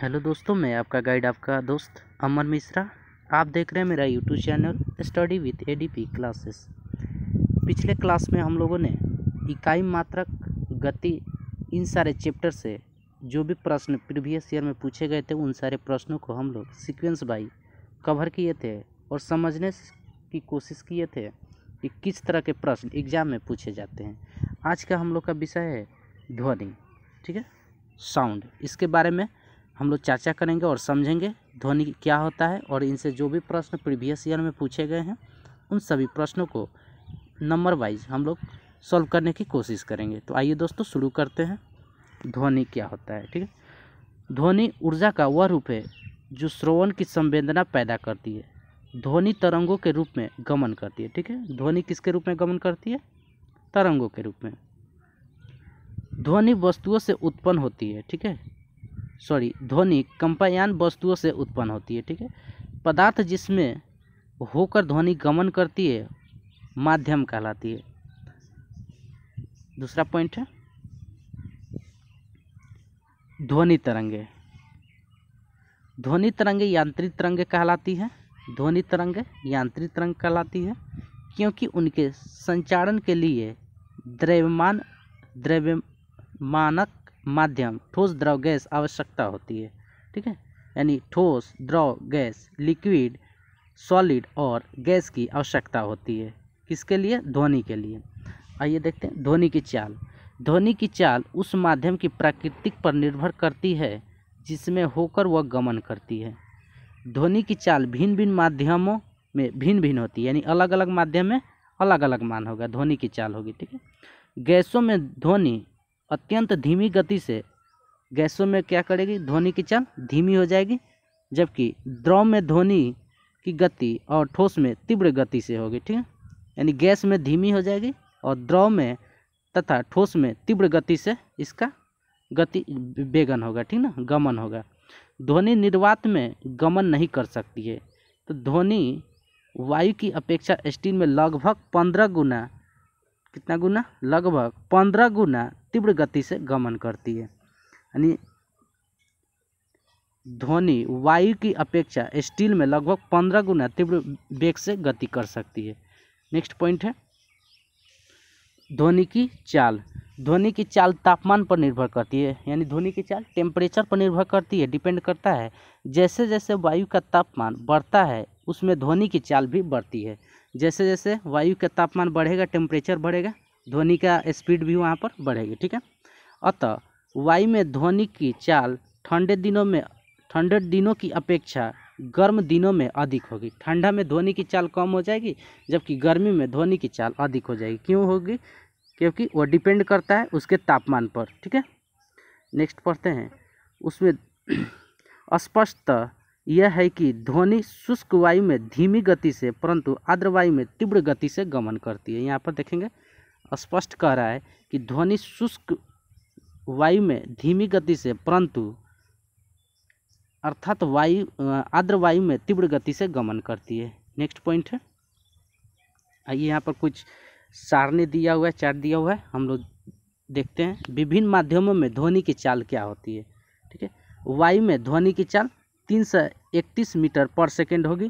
hello दोस्तों मैं आपका गाइड आपका दोस्त अमर मिश्रा आप देख रहे हैं मेरा YouTube channel study with ADP classes पिछले क्लास में हम लोगों ने इकाई मात्रक गति इन सारे चैप्टर से जो भी प्रश्न प्रीवियस ईयर में पूछे गए थे उन सारे प्रश्नों को हम लोग सिक्वेंस बाई कवर किए थे और समझने की कोशिश किए थे कि किस तरह के प्रश्न एग्जाम में पूछे जाते हैं आज का हम लोग का विषय है ध्वनि ठीक है साउंड इसके बारे में हम लोग चर्चा करेंगे और समझेंगे ध्वनि क्या होता है और इनसे जो भी प्रश्न प्रीवियस ईयर में पूछे गए हैं उन सभी प्रश्नों को नंबर वाइज हम लोग सॉल्व करने की कोशिश करेंगे तो आइए दोस्तों शुरू करते हैं ध्वनि क्या होता है ठीक है ध्वनि ऊर्जा का वह रूप है जो श्रवण की संवेदना पैदा करती है ध्वनि तरंगों के रूप में गमन करती है ठीक है ध्वनि किसके रूप में गमन करती है तरंगों के रूप में ध्वनि वस्तुओं से उत्पन्न होती है ठीक है सॉरी ध्वनि कंपायान वस्तुओं से उत्पन्न होती है ठीक है पदार्थ जिसमें होकर ध्वनि गमन करती है माध्यम कहलाती है दूसरा पॉइंट है ध्वनि तरंगे ध्वनि तरंगे यांत्रिक तरंगे कहलाती है ध्वनि तरंगे यांत्रिक तरंग कहलाती है क्योंकि उनके संचारण के लिए द्रव्यमान द्रव्यमानक माध्यम ठोस द्रव गैस आवश्यकता होती है ठीक है यानी ठोस द्रव गैस लिक्विड सॉलिड और गैस की आवश्यकता होती है किसके लिए ध्वनि के लिए आइए देखते हैं ध्वनि की चाल ध्वनि की चाल उस माध्यम की प्राकृतिक पर निर्भर करती है जिसमें होकर वह गमन करती है ध्वनि की चाल भिन्न भिन्न माध्यमों में भिन्न भिन्न होती है यानी अलग अलग माध्यम में अलग अलग मान होगा ध्वनि की चाल होगी ठीक है गैसों में ध्वनि अत्यंत धीमी गति से गैसों में क्या करेगी ध्वनि की चाल धीमी हो जाएगी जबकि द्रव में ध्वनि की गति और ठोस में तीव्र गति से होगी ठीक है यानी गैस में धीमी हो जाएगी और द्रव में तथा ठोस में तीव्र गति से इसका गति वेगन होगा ठीक ना गमन होगा ध्वनि निर्वात में गमन नहीं कर सकती है तो ध्वनि वायु की अपेक्षा स्टील में लगभग पंद्रह गुना कितना गुना लगभग पंद्रह गुना तीव्र गति से गमन करती है यानी ध्वनि वायु की अपेक्षा स्टील में लगभग पंद्रह गुना तीव्र वेग से गति कर सकती है नेक्स्ट पॉइंट है ध्वनि की चाल ध्वनि की चाल तापमान पर निर्भर करती है यानी ध्वनि की चाल टेम्परेचर पर निर्भर करती है डिपेंड करता है जैसे जैसे वायु का तापमान बढ़ता है उसमें ध्वनि की चाल भी बढ़ती है जैसे जैसे वायु का तापमान बढ़ेगा टेम्परेचर बढ़ेगा ध्वनि का स्पीड भी वहाँ पर बढ़ेगी ठीक है अतः वायु में ध्वनि की चाल ठंडे दिनों में ठंडे दिनों की अपेक्षा गर्म दिनों में अधिक होगी ठंडा में ध्वनि की चाल कम हो जाएगी जबकि गर्मी में ध्वनि की चाल अधिक हो जाएगी क्यों होगी क्योंकि वो डिपेंड करता है उसके तापमान पर ठीक है नेक्स्ट पढ़ते हैं उसमें स्पष्ट यह है कि ध्वनि शुष्क वायु में धीमी गति से परंतु आर्द्र वायु में तीव्र गति से गमन करती है यहाँ पर देखेंगे स्पष्ट कह रहा है कि ध्वनि शुष्क वायु में धीमी गति से परंतु अर्थात वायु आर्द्र वायु में तीव्र गति से गमन करती है नेक्स्ट पॉइंट है आइए यहाँ पर कुछ सारणी दिया हुआ है चार्ट दिया हुआ है हम लोग देखते हैं विभिन्न माध्यमों में ध्वनि की चाल क्या होती है ठीक है वायु में ध्वनि की चाल तीन सौ इकतीस मीटर पर सेकेंड होगी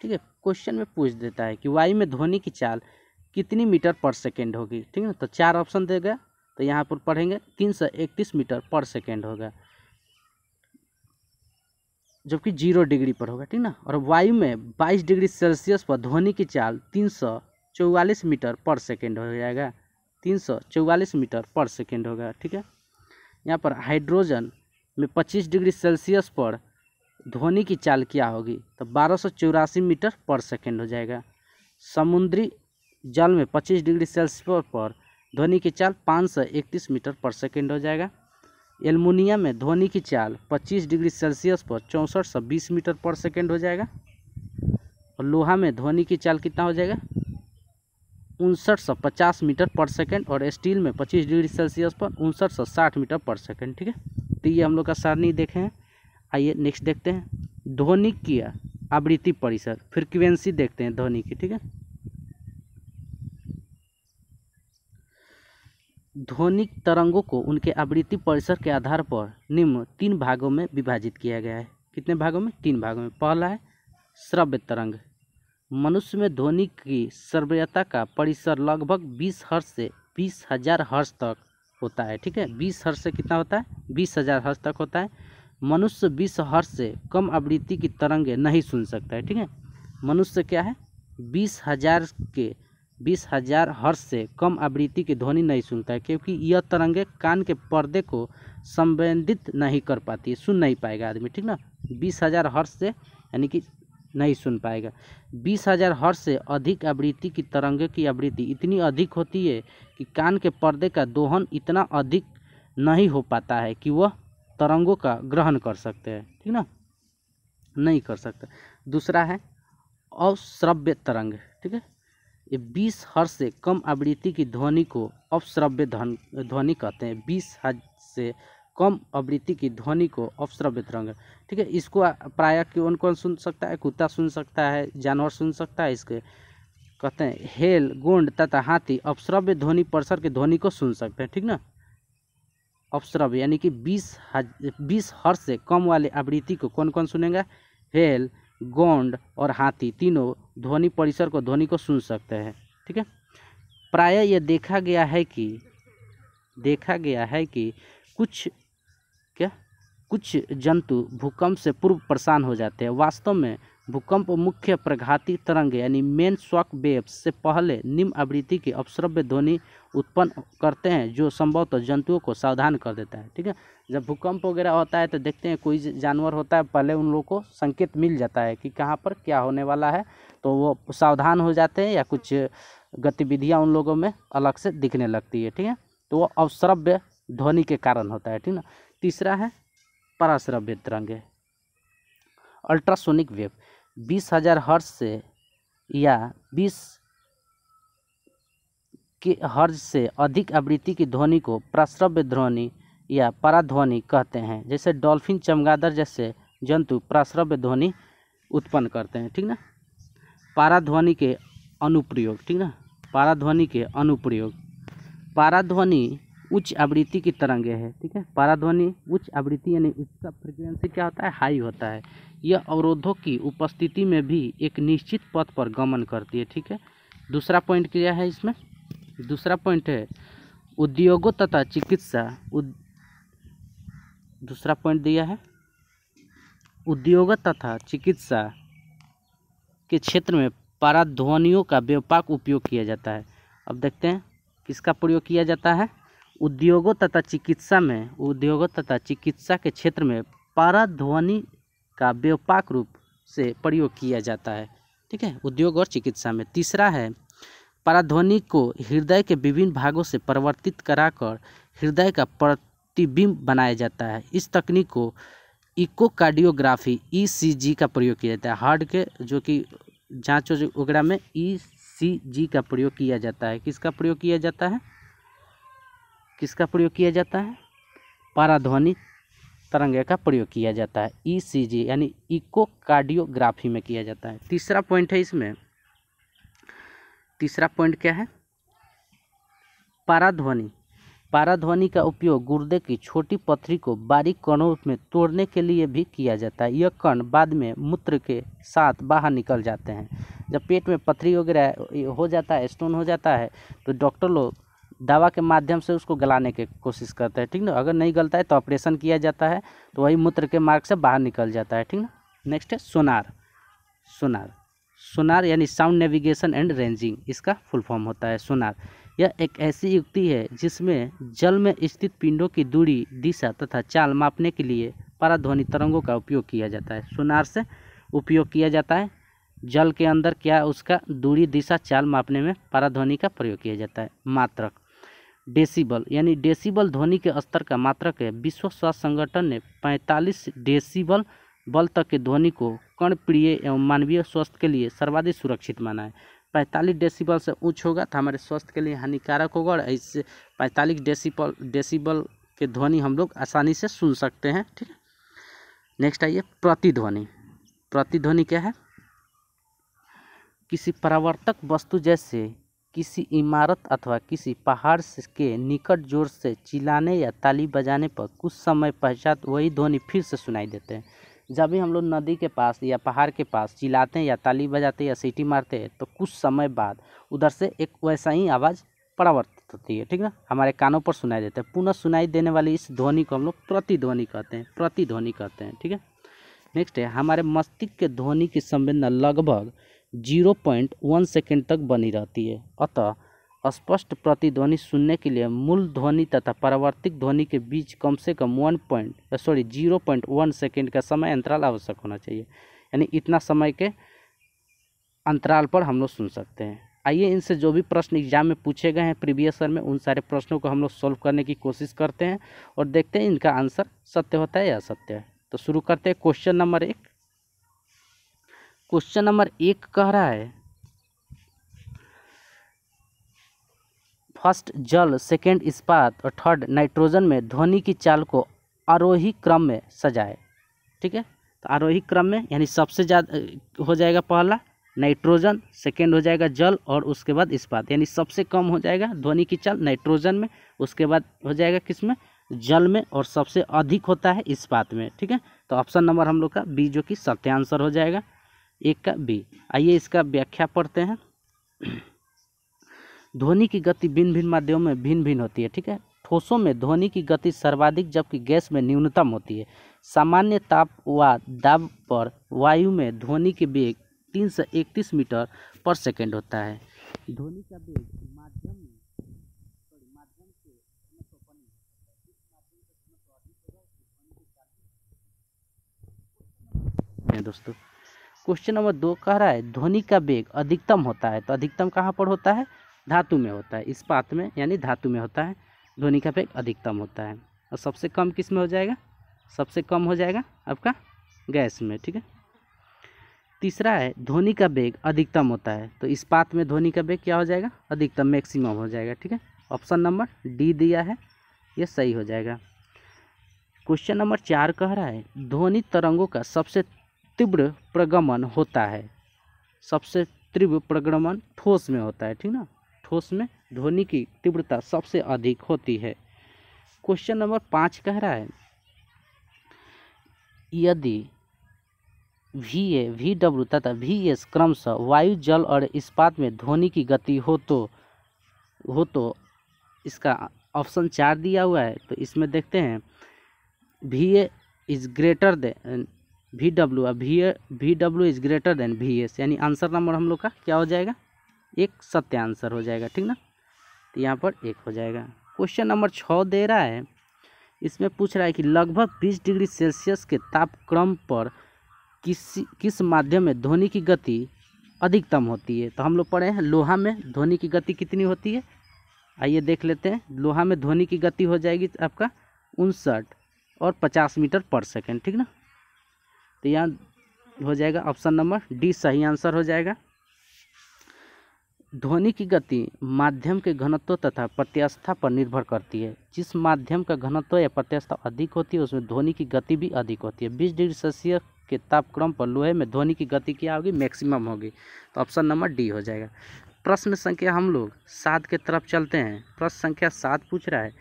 ठीक है क्वेश्चन में पूछ देता है कि वायु में ध्वनि की चाल कितनी मीटर पर सेकेंड होगी ठीक है ना तो चार ऑप्शन देगा तो यहाँ पर पढ़ेंगे तीन सौ इकतीस मीटर पर सेकेंड होगा जबकि जीरो डिग्री पर होगा ठीक ना और वायु में बाईस डिग्री सेल्सियस पर ध्वनि की चाल तीन सौ चौवालीस मीटर पर सेकेंड हो जाएगा तीन सौ चौवालीस मीटर पर सेकेंड होगा ठीक है यहाँ पर हाइड्रोजन में पच्चीस डिग्री सेल्सियस पर ध्वनि की चाल क्या होगी तो बारह मीटर पर सेकेंड हो जाएगा समुद्री जल में 25 डिग्री सेल्सियस पर ध्वनि की चाल 531 मीटर पर सेकेंड हो जाएगा एल्मोनिया में ध्वनि की चाल 25 डिग्री सेल्सियस पर चौंसठ सौ बीस मीटर पर सेकेंड हो जाएगा और लोहा में ध्वनि की चाल कितना हो जाएगा उनसठ सौ पचास मीटर पर सेकेंड और स्टील में 25 डिग्री सेल्सियस पर उनसठ सौ साठ मीटर पर सेकेंड ठीक है तो ये हम लोग का सारणी देखें हैं आइए नेक्स्ट देखते हैं ध्वनि की आवृत्ति परिसर फ्रिक्वेंसी देखते हैं ध्वनि की ठीक है ध्वनिक तरंगों को उनके आवृत्ति परिसर के आधार पर निम्न तीन भागों में विभाजित किया गया है कितने भागों में तीन भागों में पहला है श्रव्य तरंग मनुष्य में ध्वनि की श्रव्यता का परिसर लगभग बीस हर्ष से बीस हजार हर्ष तक होता है ठीक है बीस हर्ष से कितना होता है बीस हजार हर्ष तक होता है मनुष्य बीस हर्ष से कम आवृत्ति की तरंगे नहीं सुन सकता है ठीक है मनुष्य क्या है बीस हजार के बीस हजार हर्ष से कम आवृत्ति की ध्वनि नहीं सुनता है क्योंकि यह तरंगे कान के पर्दे को संबंधित नहीं कर पाती सुन नहीं पाएगा आदमी ठीक ना बीस हजार हर्ष से यानी कि नहीं सुन पाएगा बीस हजार हर्ष से अधिक आवृत्ति की तरंगे की आवृत्ति इतनी अधिक होती है कि कान के पर्दे का दोहन इतना अधिक नहीं हो पाता है कि वह तरंगों का ग्रहण कर सकते हैं ठीक ना नहीं कर सकते दूसरा है अश्रव्य तरंग ठीक है ये बीस हर से कम आवृत्ति की ध्वनि को अपश्रव्य ध्वनि कहते हैं बीस हज से कम आवृत्ति की ध्वनि को अपश्रव्य तरंग ठीक है इसको प्राय कौन कौन सुन सकता है कुत्ता सुन सकता है जानवर सुन सकता है इसके कहते हैं हेल गोंड तथा हाथी अपश्रव्य ध्वनि परिसर के ध्वनि को सुन सकते हैं ठीक ना अपश्रव यानी कि बीस बीस हर्ष से कम वाले आवृत्ति को कौन कौन सुनेगा हेल गोंड और हाथी तीनों ध्वनि परिसर को ध्वनि को सुन सकते हैं ठीक है प्राय यह देखा गया है कि देखा गया है कि कुछ क्या कुछ जंतु भूकंप से पूर्व परेशान हो जाते हैं वास्तव में भूकंप मुख्य प्रघाती तरंग यानी मेन शॉक वेव्स से पहले निम्न आवृत्ति के अपश्रव्य ध्वनि उत्पन्न करते हैं जो संभवतः जंतुओं को सावधान कर देता है ठीक है जब भूकंप वगैरह होता है तो देखते हैं कोई जानवर होता है पहले उन लोगों को संकेत मिल जाता है कि कहाँ पर क्या होने वाला है तो वो सावधान हो जाते हैं या कुछ गतिविधियाँ उन लोगों में अलग से दिखने लगती है ठीक है तो वो अवश्रव्य ध्वनि के कारण होता है ठीक ना तीसरा है पराश्रव्य तरंग अल्ट्रासोनिक वेव बीस हज़ार हर्ष से या बीस के हर्ज से अधिक आवृत्ति की ध्वनि को प्राश्रव्य ध्वनि या पराध्वनि कहते हैं जैसे डॉल्फिन चमगादड़ जैसे जंतु प्रश्रव्य ध्वनि उत्पन्न करते हैं ठीक ना पाराध्वनि के अनुप्रयोग ठीक ना पाराध्वनि के अनुप्रयोग पाराध्वनि उच्च आवृत्ति की तरंगे है ठीक है पाराध्वनि उच्च आवृत्ति यानी उसका फ्रिक्वेंसी क्या होता है हाई होता है यह अवरोधों की उपस्थिति में भी एक निश्चित पथ पर गमन करती है ठीक है दूसरा पॉइंट क्या है इसमें दूसरा पॉइंट है उद्योगों तथा चिकित्सा उद... दूसरा पॉइंट दिया है उद्योग तथा चिकित्सा के क्षेत्र में पाराध्वनियों का व्यापक उपयोग किया जाता है अब देखते हैं किसका प्रयोग किया जाता है उद्योगों तथा चिकित्सा में उद्योगों तथा चिकित्सा के क्षेत्र में पाराध्वनि का व्यापक रूप से प्रयोग किया जाता है ठीक है उद्योग और चिकित्सा में तीसरा है पराध्वनि को हृदय के विभिन्न भागों से परिवर्तित कराकर हृदय का प्रतिबिंब बनाया जाता है इस तकनीक को इकोकार्डियोग्राफी ईसीजी का प्रयोग किया जाता है हार्ट के जो कि जाँच वगैरह में ई सी जी का प्रयोग किया जाता है किसका प्रयोग किया जाता है किसका प्रयोग किया जाता है पाराध्वनि तरंगे का प्रयोग किया जाता है ई सी जी यानी इकोकार्डियोग्राफी में किया जाता है तीसरा पॉइंट है इसमें तीसरा पॉइंट क्या है पाराध्वनि पाराध्वनि का उपयोग गुर्दे की छोटी पथरी को बारीक कणों में तोड़ने के लिए भी किया जाता है यह कण बाद में मूत्र के साथ बाहर निकल जाते हैं जब पेट में पथरी वगैरह हो जाता है स्टोन हो जाता है तो डॉक्टर लोग दवा के माध्यम से उसको गलाने की कोशिश करते हैं ठीक ना अगर नहीं गलता है तो ऑपरेशन किया जाता है तो वही मूत्र के मार्ग से बाहर निकल जाता है ठीक ना नेक्स्ट है सोनार सोनार सोनार यानी साउंड नेविगेशन एंड रेंजिंग इसका फुल फॉर्म होता है सोनार यह एक ऐसी युक्ति है जिसमें जल में स्थित पिंडों की दूरी दिशा तथा चाल मापने के लिए पराध्वनि तरंगों का उपयोग किया जाता है सोनार से उपयोग किया जाता है जल के अंदर क्या उसका दूरी दिशा चाल मापने में पराध्वनि का प्रयोग किया जाता है मात्रक डेसिबल यानी डेसिबल ध्वनि के स्तर का मात्रक है विश्व स्वास्थ्य संगठन ने पैंतालीस डेसिबल बल तक के ध्वनि को प्रिय एवं मानवीय स्वास्थ्य के लिए सर्वाधिक सुरक्षित माना है पैंतालीस डेसिबल से ऊँच होगा तो हमारे स्वास्थ्य के लिए हानिकारक होगा और इससे पैंतालीस डेसिबल डेसिबल के ध्वनि हम लोग आसानी से सुन सकते हैं ठीक है नेक्स्ट आइए प्रतिध्वनि प्रतिध्वनि क्या है किसी परावर्तक वस्तु जैसे किसी इमारत अथवा किसी पहाड़ के निकट जोर से चिल्लाने या ताली बजाने पर कुछ समय पश्चात वही ध्वनि फिर से सुनाई देते हैं जब भी हम लोग नदी के पास या पहाड़ के पास चिल्लाते हैं या ताली बजाते हैं या सीटी मारते हैं तो कुछ समय बाद उधर से एक वैसा ही आवाज़ परावर्तित होती है ठीक ना हमारे कानों पर सुनाई देते हैं पुनः सुनाई देने वाली इस ध्वनि को हम लोग प्रतिध्वनि कहते हैं प्रतिध्वनि कहते हैं ठीक है नेक्स्ट है हमारे मस्तिष्क के ध्वनि की संवेदना लगभग जीरो पॉइंट वन सेकेंड तक बनी रहती है अतः स्पष्ट प्रतिध्वनि सुनने के लिए मूल ध्वनि तथा परावर्तिक ध्वनि के बीच कम से कम one point sorry zero point one second का समय अंतराल आवश्यक होना चाहिए यानी इतना समय के अंतराल पर हम लोग सुन सकते हैं आइए इनसे जो भी प्रश्न एग्जाम में पूछे गए हैं प्रीवियस ईयर में उन सारे प्रश्नों को हम लोग सॉल्व करने की कोशिश करते हैं और देखते हैं इनका आंसर सत्य होता है या असत्य है तो शुरू करते हैं क्वेश्चन नंबर एक क्वेश्चन नंबर एक कह रहा है फर्स्ट जल सेकेंड इस्पात और थर्ड नाइट्रोजन में ध्वनि की चाल को आरोही क्रम में सजाए ठीक है तो आरोही क्रम में यानी सबसे ज़्यादा हो जाएगा पहला नाइट्रोजन सेकेंड हो जाएगा जल और उसके बाद इस्पात यानी सबसे कम हो जाएगा ध्वनि की चाल नाइट्रोजन में उसके बाद हो जाएगा किस में जल में और सबसे अधिक होता है इस्पात में ठीक है तो ऑप्शन नंबर हम लोग का बी जो कि सत्य आंसर हो जाएगा एक का बी आइए इसका व्याख्या पढ़ते हैं ध्वनि की गति भिन्न भिन्न माध्यमों में भिन्न भिन्न होती है ठीक है ठोसों में ध्वनि की गति सर्वाधिक जबकि गैस में न्यूनतम होती है सामान्य ताप व दाब पर वायु में ध्वनि के वेग तीन सौ इकतीस मीटर पर सेकेंड होता है ध्वनि का वेग माध्यम में दोस्तों क्वेश्चन नंबर दो कह रहा है ध्वनि का वेग अधिकतम होता है तो अधिकतम कहाँ पर होता है धातु में होता है इस्पात में यानी धातु में होता है ध्वनि का वेग अधिकतम होता है और सबसे कम किस में हो जाएगा सबसे कम हो जाएगा आपका गैस में ठीक है तीसरा है ध्वनि का वेग अधिकतम होता है तो इस्पात में ध्वनि का वेग क्या हो जाएगा अधिकतम मैक्सिमम हो जाएगा ठीक है ऑप्शन नंबर डी दिया है यह सही हो जाएगा क्वेश्चन नंबर चार कह रहा है ध्वनि तरंगों का सबसे तीव्र प्रगमन होता है सबसे तीव्र प्रगमन ठोस में होता है ठीक ना ठोस में ध्वनि की तीव्रता सबसे अधिक होती है क्वेश्चन नंबर पाँच कह रहा है यदि वी ए वी डब्ल्यू तथा वी एस क्रमशः वायु जल और इस्पात में ध्वनि की गति हो तो हो तो इसका ऑप्शन चार दिया हुआ है तो इसमें देखते हैं V A is greater than V W V A V W is greater than V S यानी आंसर नंबर हम लोग का क्या हो जाएगा एक सत्य आंसर हो जाएगा ठीक ना तो यहाँ पर एक हो जाएगा क्वेश्चन नंबर छः दे रहा है इसमें पूछ रहा है कि लगभग बीस डिग्री सेल्सियस के तापक्रम पर किस किस माध्यम में ध्वनि की गति अधिकतम होती है तो हम लोग पढ़े हैं लोहा में ध्वनि की गति कितनी होती है आइए देख लेते हैं लोहा में ध्वनि की गति हो जाएगी आपका उनसठ और पचास मीटर पर सेकेंड ठीक ना तो यहाँ हो जाएगा ऑप्शन नंबर डी सही आंसर हो जाएगा ध्वनि की गति माध्यम के घनत्व तथा प्रत्यास्था पर निर्भर करती है जिस माध्यम का घनत्व या प्रत्यास्था अधिक होती है उसमें ध्वनि की गति भी अधिक होती है 20 डिग्री सेल्सियस के तापक्रम पर लोहे में ध्वनि की गति क्या होगी मैक्सिमम होगी तो ऑप्शन नंबर डी हो जाएगा प्रश्न संख्या हम लोग सात के तरफ चलते हैं प्रश्न संख्या सात पूछ रहा है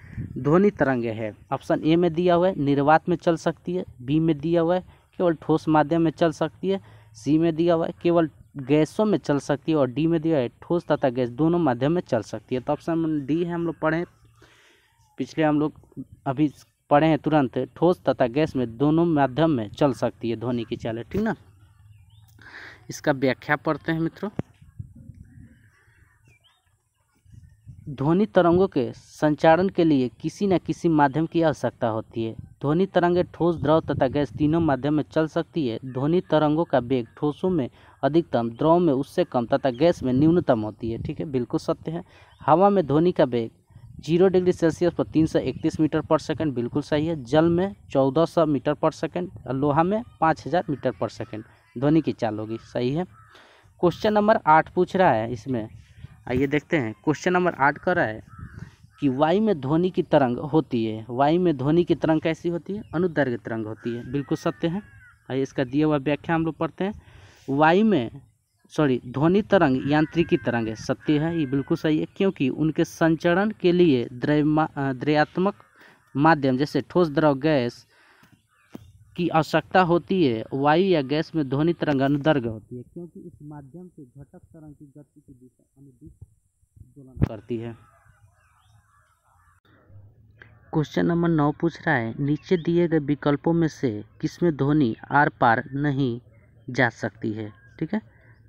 ध्वनि तरंगे है ऑप्शन ए में दिया हुआ है निर्वात में चल सकती है बी में दिया हुआ है केवल ठोस माध्यम में चल सकती है सी में दिया हुआ है केवल गैसों में चल सकती है और डी में दिया है ठोस तथा गैस दोनों माध्यम में चल सकती है तो ऑप्शन डी है हम लोग पढ़े पिछले हम लोग अभी पढ़े हैं तुरंत ठोस तथा गैस में दोनों माध्यम में चल सकती है ध्वनि की चाल ठीक ना इसका व्याख्या पढ़ते हैं मित्रों ध्वनि तरंगों के संचारण के लिए किसी न किसी माध्यम की आवश्यकता होती है ध्वनि तरंगें ठोस द्रव तथा गैस तीनों माध्यम में चल सकती है ध्वनि तरंगों का वेग ठोसों में अधिकतम द्रव में उससे कम तथा गैस में न्यूनतम होती है ठीक है बिल्कुल सत्य है हवा में ध्वनि का वेग जीरो डिग्री सेल्सियस पर तीन सौ इकतीस मीटर पर सेकंड बिल्कुल सही है जल में चौदह सौ मीटर पर सेकंड और लोहा में पाँच हज़ार मीटर पर सेकंड ध्वनि की चाल होगी सही है क्वेश्चन नंबर आठ पूछ रहा है इसमें आइए देखते हैं क्वेश्चन नंबर आठ कर रहा है कि वायु में ध्वनि की तरंग होती है वायु में ध्वनि की तरंग कैसी होती है अनुदर्ग तरंग होती है बिल्कुल सत्य है आइए इसका दिया हुआ व्याख्या हम लोग पढ़ते हैं वायु में सॉरी ध्वनि तरंग यांत्रिकी तरंग है सत्य है ये बिल्कुल सही है क्योंकि उनके संचरण के लिए द्रव द्रयात्मक माध्यम जैसे ठोस द्रव गैस की आवश्यकता होती है वायु या गैस में ध्वनि तरंग अनुदर्ग होती है क्योंकि इस माध्यम से घटक तरंग की गति की दिशा अनुदिश ज्वलन करती है क्वेश्चन नंबर नौ पूछ रहा है नीचे दिए गए विकल्पों में से किसमें ध्वनि आर पार नहीं जा सकती है ठीक है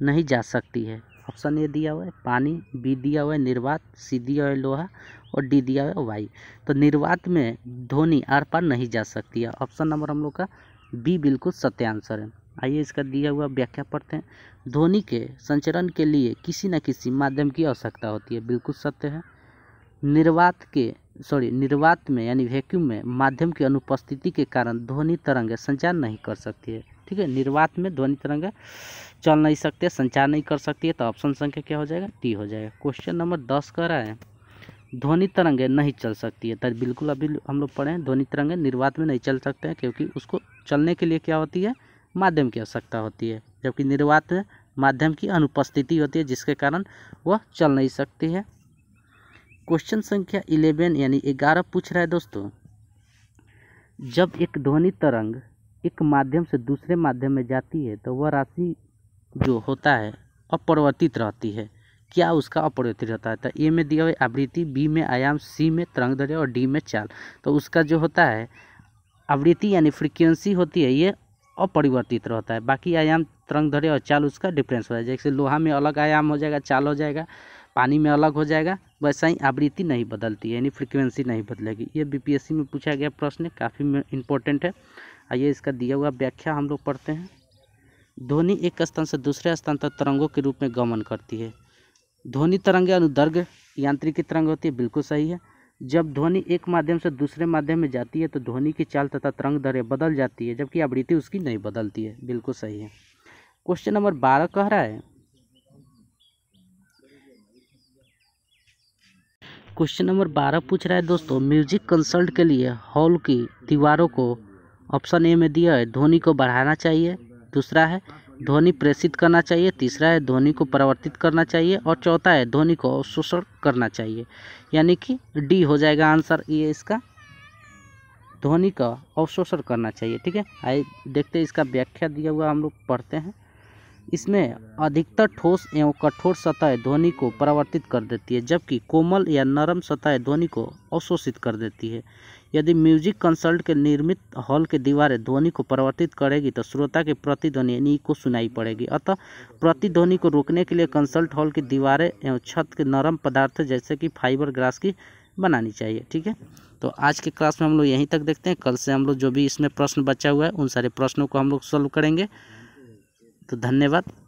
नहीं जा सकती है ऑप्शन ए दिया हुआ है पानी बी दिया हुआ है निर्वात सी दिया हुआ है लोहा और डी दिया हुआ है वाई तो निर्वात में ध्वनि आर पार नहीं जा सकती है ऑप्शन नंबर हम लोग का बी बिल्कुल सत्य आंसर है आइए इसका दिया हुआ व्याख्या पढ़ते हैं ध्वनि के संचरण के लिए किसी न किसी माध्यम की आवश्यकता होती है बिल्कुल सत्य है निर्वात के सॉरी निर्वात में यानी वैक्यूम में माध्यम की अनुपस्थिति के कारण ध्वनि तरंग संचार नहीं कर सकती है ठीक है निर्वात में ध्वनि तरंग चल नहीं सकते संचार नहीं कर सकती है तो ऑप्शन संख्या क्या हो जाएगा टी हो जाएगा क्वेश्चन नंबर दस कह रहा है ध्वनि तरंगे नहीं चल सकती है तो बिल्कुल अभी हम लोग पढ़े हैं ध्वनि तरंगे निर्वात में नहीं चल सकते हैं क्योंकि उसको चलने के लिए क्या होती है माध्यम की आवश्यकता होती है जबकि निर्वात में माध्यम की अनुपस्थिति होती है जिसके कारण वह चल नहीं सकती है क्वेश्चन संख्या इलेवन यानी ग्यारह पूछ रहा है दोस्तों जब एक ध्वनि तरंग एक माध्यम से दूसरे माध्यम में जाती है तो वह राशि जो होता है अपरिवर्तित रहती है क्या उसका अपरिवर्तित रहता है तो ए में दिया हुआ आवृत्ति बी में आयाम सी में तरंग दैर्य और डी में चाल तो उसका जो होता है आवृत्ति यानी फ्रिक्वेंसी होती है ये अपरिवर्तित रहता है बाकी आयाम तरंग दैर्य और चाल उसका डिफरेंस हो जाएगा जैसे लोहा में अलग आयाम हो जाएगा चाल हो जाएगा पानी में अलग हो जाएगा वैसा ही आवृत्ति नहीं बदलती है यानी फ्रिक्वेंसी नहीं बदलेगी ये बीपीएससी में पूछा गया प्रश्न काफ़ी इंपॉर्टेंट है आइए इसका दिया हुआ व्याख्या हम लोग पढ़ते हैं ध्वनि एक स्थान से दूसरे स्थान तक तरंगों के रूप में गमन करती है ध्वनि तरंगे अनुदर्ग यांत्रिकी तरंग होती है बिल्कुल सही है जब ध्वनि एक माध्यम से दूसरे माध्यम में जाती है तो ध्वनि की चाल तथा तरंग दर बदल जाती है जबकि आवृत्ति उसकी नहीं बदलती है बिल्कुल सही है क्वेश्चन नंबर बारह कह रहा है क्वेश्चन नंबर बारह पूछ रहा है दोस्तों म्यूजिक कंसल्ट के लिए हॉल की दीवारों को ऑप्शन ए में दिया है ध्वनि को बढ़ाना चाहिए दूसरा है ध्वनि प्रेषित करना चाहिए तीसरा है ध्वनि को परिवर्तित करना चाहिए और चौथा है ध्वनि को अवशोषण करना चाहिए यानी कि डी हो जाएगा आंसर ये इसका ध्वनि का अवशोषण करना चाहिए ठीक है आइए देखते हैं इसका व्याख्या दिया हुआ हम लोग पढ़ते हैं इसमें अधिकतर ठोस एवं कठोर सतह ध्वनि को परावर्तित कर देती है जबकि कोमल या नरम सतह ध्वनि को अवशोषित कर देती है यदि म्यूजिक कंसल्ट के निर्मित हॉल के दीवारें ध्वनि को परिवर्तित करेगी तो श्रोता के प्रतिध्वनि यानी को सुनाई पड़ेगी अतः प्रतिध्वनि को रोकने के लिए कंसल्ट हॉल की दीवारें एवं छत के नरम पदार्थ जैसे कि फाइबर ग्रास की बनानी चाहिए ठीक है तो आज के क्लास में हम लोग यहीं तक देखते हैं कल से हम लोग जो भी इसमें प्रश्न बचा हुआ है उन सारे प्रश्नों को हम लोग सॉल्व करेंगे तो धन्यवाद